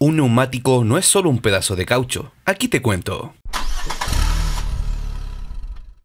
Un neumático no es solo un pedazo de caucho. Aquí te cuento.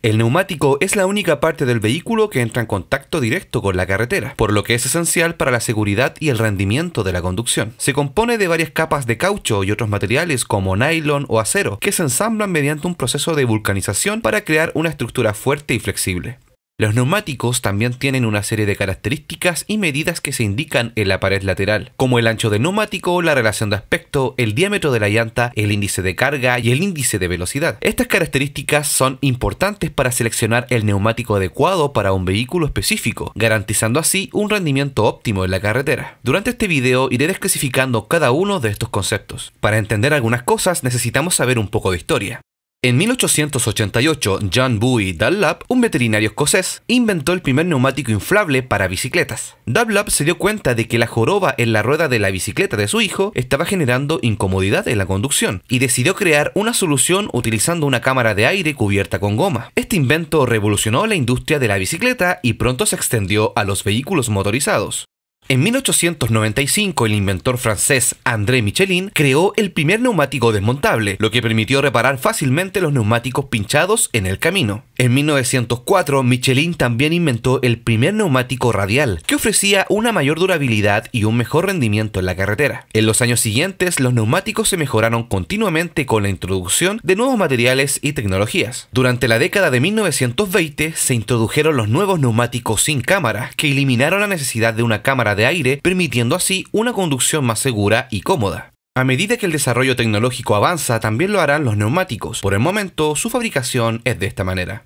El neumático es la única parte del vehículo que entra en contacto directo con la carretera, por lo que es esencial para la seguridad y el rendimiento de la conducción. Se compone de varias capas de caucho y otros materiales como nylon o acero, que se ensamblan mediante un proceso de vulcanización para crear una estructura fuerte y flexible. Los neumáticos también tienen una serie de características y medidas que se indican en la pared lateral, como el ancho del neumático, la relación de aspecto, el diámetro de la llanta, el índice de carga y el índice de velocidad. Estas características son importantes para seleccionar el neumático adecuado para un vehículo específico, garantizando así un rendimiento óptimo en la carretera. Durante este video iré desclasificando cada uno de estos conceptos. Para entender algunas cosas necesitamos saber un poco de historia. En 1888, John Bowie Dunlap, un veterinario escocés, inventó el primer neumático inflable para bicicletas. Dunlap se dio cuenta de que la joroba en la rueda de la bicicleta de su hijo estaba generando incomodidad en la conducción y decidió crear una solución utilizando una cámara de aire cubierta con goma. Este invento revolucionó la industria de la bicicleta y pronto se extendió a los vehículos motorizados. En 1895, el inventor francés André Michelin creó el primer neumático desmontable, lo que permitió reparar fácilmente los neumáticos pinchados en el camino. En 1904, Michelin también inventó el primer neumático radial, que ofrecía una mayor durabilidad y un mejor rendimiento en la carretera. En los años siguientes, los neumáticos se mejoraron continuamente con la introducción de nuevos materiales y tecnologías. Durante la década de 1920, se introdujeron los nuevos neumáticos sin cámara, que eliminaron la necesidad de una cámara de aire, permitiendo así una conducción más segura y cómoda. A medida que el desarrollo tecnológico avanza, también lo harán los neumáticos. Por el momento, su fabricación es de esta manera.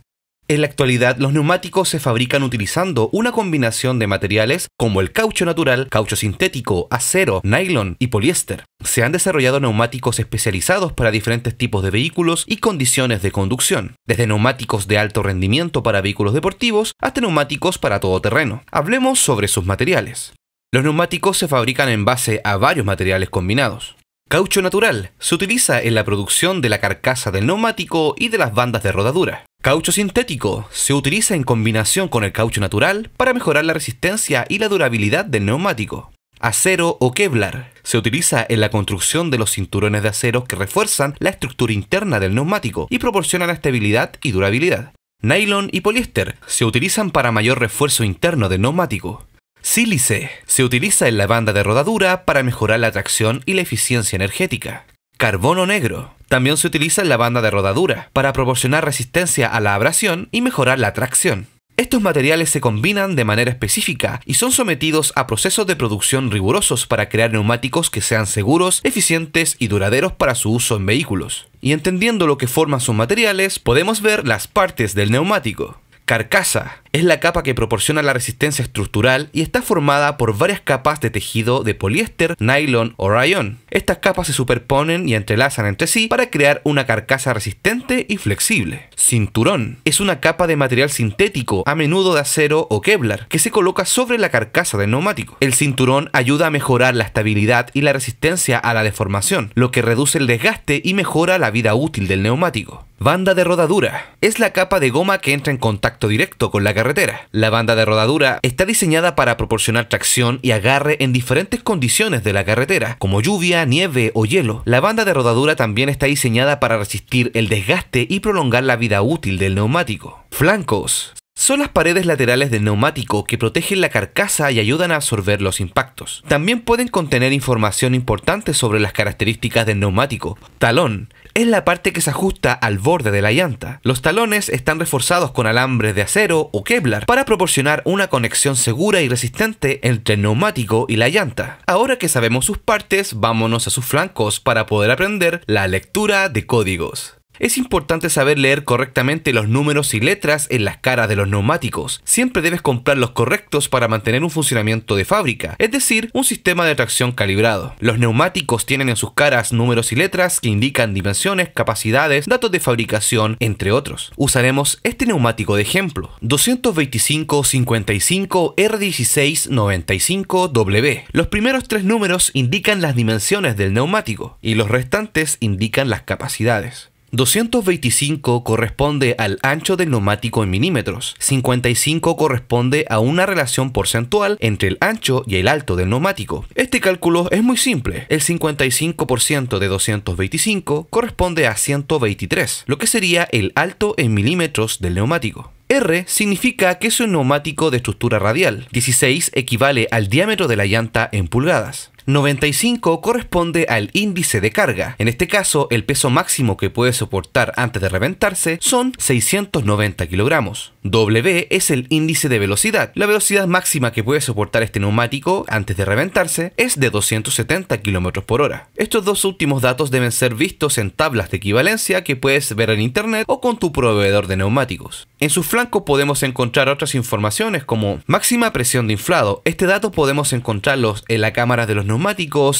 En la actualidad, los neumáticos se fabrican utilizando una combinación de materiales como el caucho natural, caucho sintético, acero, nylon y poliéster. Se han desarrollado neumáticos especializados para diferentes tipos de vehículos y condiciones de conducción, desde neumáticos de alto rendimiento para vehículos deportivos hasta neumáticos para todo terreno. Hablemos sobre sus materiales. Los neumáticos se fabrican en base a varios materiales combinados. Caucho natural se utiliza en la producción de la carcasa del neumático y de las bandas de rodadura. Caucho sintético se utiliza en combinación con el caucho natural para mejorar la resistencia y la durabilidad del neumático. Acero o Kevlar se utiliza en la construcción de los cinturones de acero que refuerzan la estructura interna del neumático y proporcionan estabilidad y durabilidad. Nylon y poliéster se utilizan para mayor refuerzo interno del neumático. Sílice. Se utiliza en la banda de rodadura para mejorar la tracción y la eficiencia energética. Carbono negro. También se utiliza en la banda de rodadura para proporcionar resistencia a la abrasión y mejorar la tracción. Estos materiales se combinan de manera específica y son sometidos a procesos de producción rigurosos para crear neumáticos que sean seguros, eficientes y duraderos para su uso en vehículos. Y entendiendo lo que forman sus materiales, podemos ver las partes del neumático. Carcasa es la capa que proporciona la resistencia estructural y está formada por varias capas de tejido de poliéster, nylon o rayón. Estas capas se superponen y entrelazan entre sí para crear una carcasa resistente y flexible. Cinturón. Es una capa de material sintético, a menudo de acero o Kevlar, que se coloca sobre la carcasa del neumático. El cinturón ayuda a mejorar la estabilidad y la resistencia a la deformación, lo que reduce el desgaste y mejora la vida útil del neumático. Banda de rodadura. Es la capa de goma que entra en contacto directo con la carretera. La banda de rodadura está diseñada para proporcionar tracción y agarre en diferentes condiciones de la carretera, como lluvia, nieve o hielo. La banda de rodadura también está diseñada para resistir el desgaste y prolongar la vida útil del neumático. Flancos son las paredes laterales del neumático que protegen la carcasa y ayudan a absorber los impactos. También pueden contener información importante sobre las características del neumático. Talón es la parte que se ajusta al borde de la llanta. Los talones están reforzados con alambres de acero o Kevlar para proporcionar una conexión segura y resistente entre el neumático y la llanta. Ahora que sabemos sus partes, vámonos a sus flancos para poder aprender la lectura de códigos. Es importante saber leer correctamente los números y letras en las caras de los neumáticos. Siempre debes comprar los correctos para mantener un funcionamiento de fábrica, es decir, un sistema de tracción calibrado. Los neumáticos tienen en sus caras números y letras que indican dimensiones, capacidades, datos de fabricación, entre otros. Usaremos este neumático de ejemplo, 225-55R1695W. Los primeros tres números indican las dimensiones del neumático y los restantes indican las capacidades. 225 corresponde al ancho del neumático en milímetros, 55 corresponde a una relación porcentual entre el ancho y el alto del neumático. Este cálculo es muy simple, el 55% de 225 corresponde a 123, lo que sería el alto en milímetros del neumático. R significa que es un neumático de estructura radial, 16 equivale al diámetro de la llanta en pulgadas. 95 corresponde al índice de carga. En este caso, el peso máximo que puede soportar antes de reventarse son 690 kilogramos. W es el índice de velocidad. La velocidad máxima que puede soportar este neumático antes de reventarse es de 270 km por hora. Estos dos últimos datos deben ser vistos en tablas de equivalencia que puedes ver en internet o con tu proveedor de neumáticos. En su flanco podemos encontrar otras informaciones como máxima presión de inflado. Este dato podemos encontrarlos en la cámara de los neumáticos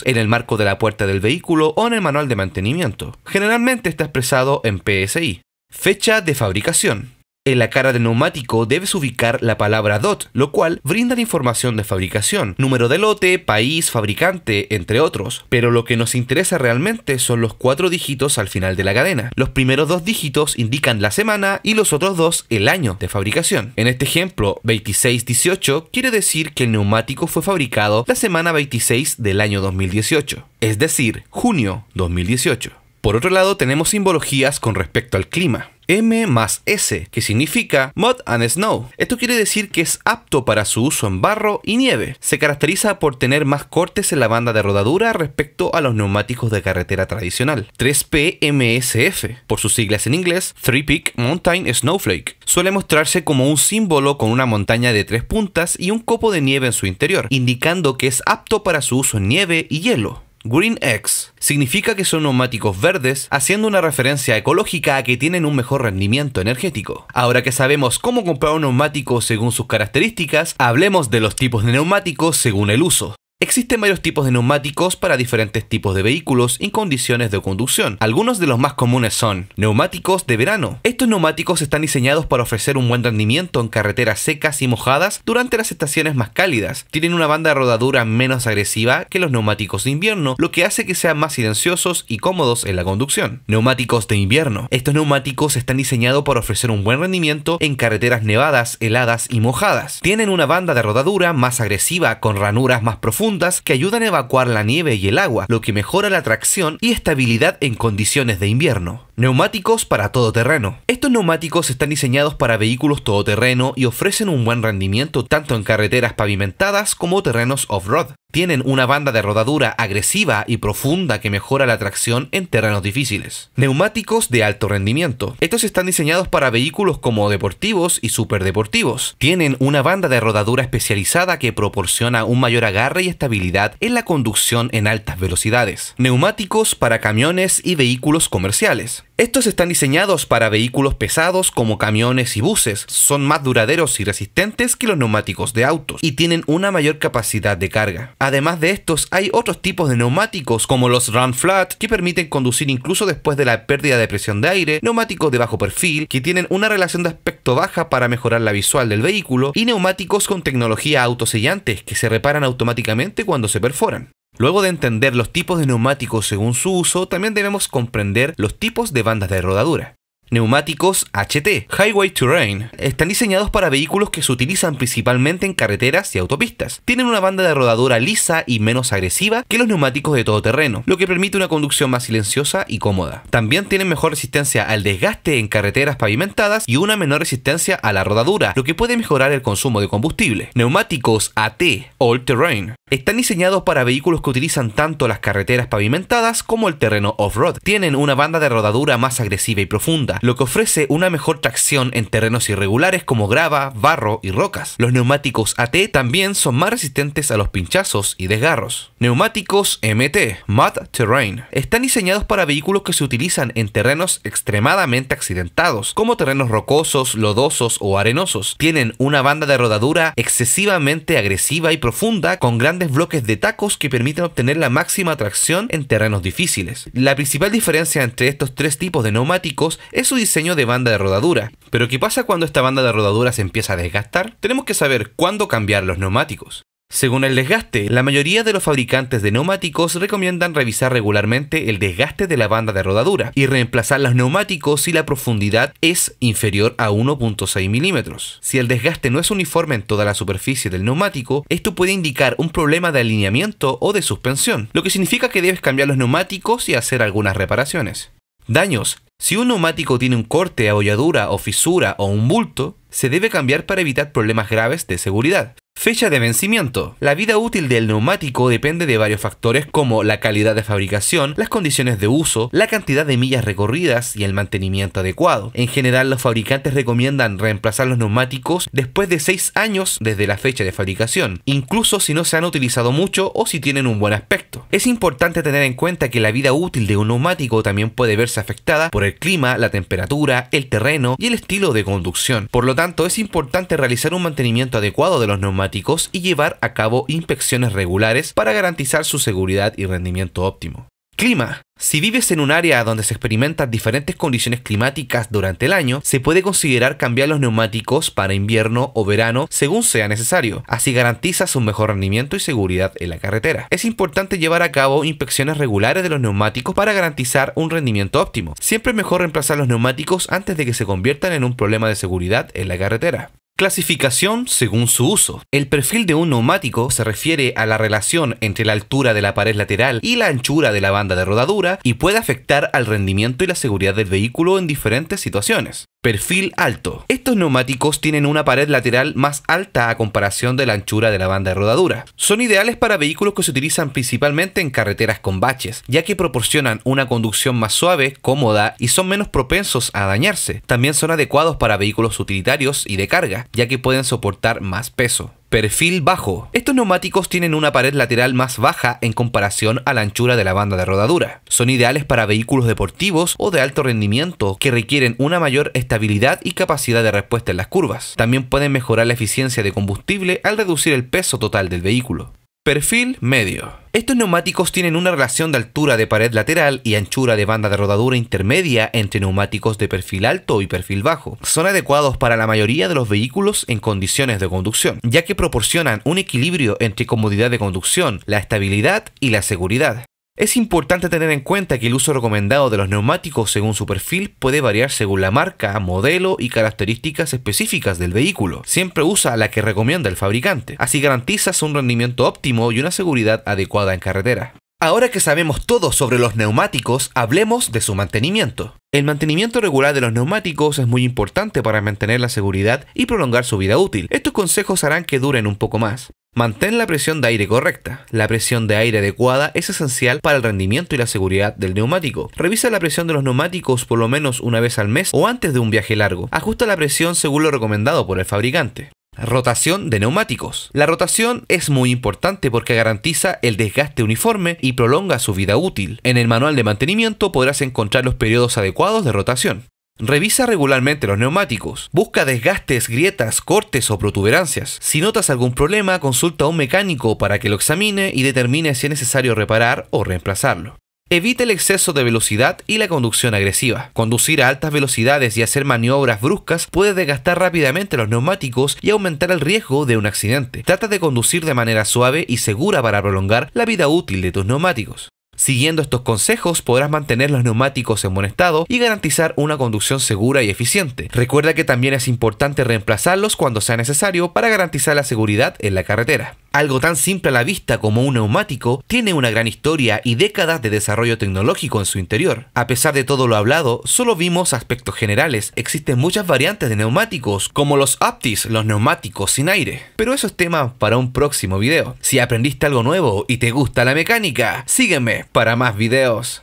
en el marco de la puerta del vehículo o en el manual de mantenimiento. Generalmente está expresado en PSI. Fecha de fabricación. En la cara del neumático debes ubicar la palabra DOT, lo cual brinda la información de fabricación, número de lote, país, fabricante, entre otros. Pero lo que nos interesa realmente son los cuatro dígitos al final de la cadena. Los primeros dos dígitos indican la semana y los otros dos el año de fabricación. En este ejemplo, 2618 quiere decir que el neumático fue fabricado la semana 26 del año 2018, es decir, junio 2018. Por otro lado, tenemos simbologías con respecto al clima. M más S, que significa Mud and Snow. Esto quiere decir que es apto para su uso en barro y nieve. Se caracteriza por tener más cortes en la banda de rodadura respecto a los neumáticos de carretera tradicional. 3PMSF, por sus siglas en inglés, Three Peak Mountain Snowflake. Suele mostrarse como un símbolo con una montaña de tres puntas y un copo de nieve en su interior, indicando que es apto para su uso en nieve y hielo. Green X significa que son neumáticos verdes, haciendo una referencia ecológica a que tienen un mejor rendimiento energético. Ahora que sabemos cómo comprar un neumático según sus características, hablemos de los tipos de neumáticos según el uso. Existen varios tipos de neumáticos para diferentes tipos de vehículos y condiciones de conducción. Algunos de los más comunes son neumáticos de verano. Estos neumáticos están diseñados para ofrecer un buen rendimiento en carreteras secas y mojadas durante las estaciones más cálidas. Tienen una banda de rodadura menos agresiva que los neumáticos de invierno, lo que hace que sean más silenciosos y cómodos en la conducción. Neumáticos de invierno. Estos neumáticos están diseñados para ofrecer un buen rendimiento en carreteras nevadas, heladas y mojadas. Tienen una banda de rodadura más agresiva con ranuras más profundas que ayudan a evacuar la nieve y el agua, lo que mejora la tracción y estabilidad en condiciones de invierno. Neumáticos para todoterreno. Estos neumáticos están diseñados para vehículos todoterreno y ofrecen un buen rendimiento tanto en carreteras pavimentadas como terrenos off-road. Tienen una banda de rodadura agresiva y profunda que mejora la tracción en terrenos difíciles. Neumáticos de alto rendimiento. Estos están diseñados para vehículos como deportivos y superdeportivos. Tienen una banda de rodadura especializada que proporciona un mayor agarre y estabilidad en la conducción en altas velocidades. Neumáticos para camiones y vehículos comerciales. Estos están diseñados para vehículos pesados como camiones y buses, son más duraderos y resistentes que los neumáticos de autos y tienen una mayor capacidad de carga. Además de estos, hay otros tipos de neumáticos como los run flat que permiten conducir incluso después de la pérdida de presión de aire, neumáticos de bajo perfil que tienen una relación de aspecto baja para mejorar la visual del vehículo y neumáticos con tecnología autosellantes que se reparan automáticamente cuando se perforan. Luego de entender los tipos de neumáticos según su uso, también debemos comprender los tipos de bandas de rodadura. Neumáticos HT, Highway Terrain, están diseñados para vehículos que se utilizan principalmente en carreteras y autopistas. Tienen una banda de rodadura lisa y menos agresiva que los neumáticos de todo terreno, lo que permite una conducción más silenciosa y cómoda. También tienen mejor resistencia al desgaste en carreteras pavimentadas y una menor resistencia a la rodadura, lo que puede mejorar el consumo de combustible. Neumáticos AT, All Terrain, están diseñados para vehículos que utilizan tanto las carreteras pavimentadas como el terreno off-road. Tienen una banda de rodadura más agresiva y profunda lo que ofrece una mejor tracción en terrenos irregulares como grava, barro y rocas. Los neumáticos AT también son más resistentes a los pinchazos y desgarros. Neumáticos MT, Mud Terrain, están diseñados para vehículos que se utilizan en terrenos extremadamente accidentados, como terrenos rocosos, lodosos o arenosos. Tienen una banda de rodadura excesivamente agresiva y profunda con grandes bloques de tacos que permiten obtener la máxima tracción en terrenos difíciles. La principal diferencia entre estos tres tipos de neumáticos es su diseño de banda de rodadura. Pero ¿qué pasa cuando esta banda de rodadura se empieza a desgastar? Tenemos que saber cuándo cambiar los neumáticos. Según el desgaste, la mayoría de los fabricantes de neumáticos recomiendan revisar regularmente el desgaste de la banda de rodadura y reemplazar los neumáticos si la profundidad es inferior a 1.6 milímetros. Si el desgaste no es uniforme en toda la superficie del neumático, esto puede indicar un problema de alineamiento o de suspensión, lo que significa que debes cambiar los neumáticos y hacer algunas reparaciones. Daños. Si un neumático tiene un corte, abolladura o fisura o un bulto, se debe cambiar para evitar problemas graves de seguridad. Fecha de vencimiento. La vida útil del neumático depende de varios factores como la calidad de fabricación, las condiciones de uso, la cantidad de millas recorridas y el mantenimiento adecuado. En general, los fabricantes recomiendan reemplazar los neumáticos después de 6 años desde la fecha de fabricación, incluso si no se han utilizado mucho o si tienen un buen aspecto. Es importante tener en cuenta que la vida útil de un neumático también puede verse afectada por el clima, la temperatura, el terreno y el estilo de conducción. Por lo tanto, es importante realizar un mantenimiento adecuado de los neumáticos y llevar a cabo inspecciones regulares para garantizar su seguridad y rendimiento óptimo. Clima. Si vives en un área donde se experimentan diferentes condiciones climáticas durante el año, se puede considerar cambiar los neumáticos para invierno o verano según sea necesario, así garantizas un mejor rendimiento y seguridad en la carretera. Es importante llevar a cabo inspecciones regulares de los neumáticos para garantizar un rendimiento óptimo. Siempre es mejor reemplazar los neumáticos antes de que se conviertan en un problema de seguridad en la carretera. Clasificación según su uso. El perfil de un neumático se refiere a la relación entre la altura de la pared lateral y la anchura de la banda de rodadura y puede afectar al rendimiento y la seguridad del vehículo en diferentes situaciones. Perfil alto. Estos neumáticos tienen una pared lateral más alta a comparación de la anchura de la banda de rodadura. Son ideales para vehículos que se utilizan principalmente en carreteras con baches, ya que proporcionan una conducción más suave, cómoda y son menos propensos a dañarse. También son adecuados para vehículos utilitarios y de carga, ya que pueden soportar más peso. Perfil bajo. Estos neumáticos tienen una pared lateral más baja en comparación a la anchura de la banda de rodadura. Son ideales para vehículos deportivos o de alto rendimiento que requieren una mayor estabilidad y capacidad de respuesta en las curvas. También pueden mejorar la eficiencia de combustible al reducir el peso total del vehículo. Perfil medio. Estos neumáticos tienen una relación de altura de pared lateral y anchura de banda de rodadura intermedia entre neumáticos de perfil alto y perfil bajo. Son adecuados para la mayoría de los vehículos en condiciones de conducción, ya que proporcionan un equilibrio entre comodidad de conducción, la estabilidad y la seguridad. Es importante tener en cuenta que el uso recomendado de los neumáticos según su perfil puede variar según la marca, modelo y características específicas del vehículo. Siempre usa la que recomienda el fabricante, así garantizas un rendimiento óptimo y una seguridad adecuada en carretera. Ahora que sabemos todo sobre los neumáticos, hablemos de su mantenimiento. El mantenimiento regular de los neumáticos es muy importante para mantener la seguridad y prolongar su vida útil. Estos consejos harán que duren un poco más. Mantén la presión de aire correcta. La presión de aire adecuada es esencial para el rendimiento y la seguridad del neumático. Revisa la presión de los neumáticos por lo menos una vez al mes o antes de un viaje largo. Ajusta la presión según lo recomendado por el fabricante. Rotación de neumáticos. La rotación es muy importante porque garantiza el desgaste uniforme y prolonga su vida útil. En el manual de mantenimiento podrás encontrar los periodos adecuados de rotación. Revisa regularmente los neumáticos, busca desgastes, grietas, cortes o protuberancias. Si notas algún problema, consulta a un mecánico para que lo examine y determine si es necesario reparar o reemplazarlo. Evita el exceso de velocidad y la conducción agresiva. Conducir a altas velocidades y hacer maniobras bruscas puede desgastar rápidamente los neumáticos y aumentar el riesgo de un accidente. Trata de conducir de manera suave y segura para prolongar la vida útil de tus neumáticos. Siguiendo estos consejos podrás mantener los neumáticos en buen estado y garantizar una conducción segura y eficiente. Recuerda que también es importante reemplazarlos cuando sea necesario para garantizar la seguridad en la carretera. Algo tan simple a la vista como un neumático tiene una gran historia y décadas de desarrollo tecnológico en su interior. A pesar de todo lo hablado, solo vimos aspectos generales. Existen muchas variantes de neumáticos, como los Aptis, los neumáticos sin aire. Pero eso es tema para un próximo video. Si aprendiste algo nuevo y te gusta la mecánica, sígueme para más videos.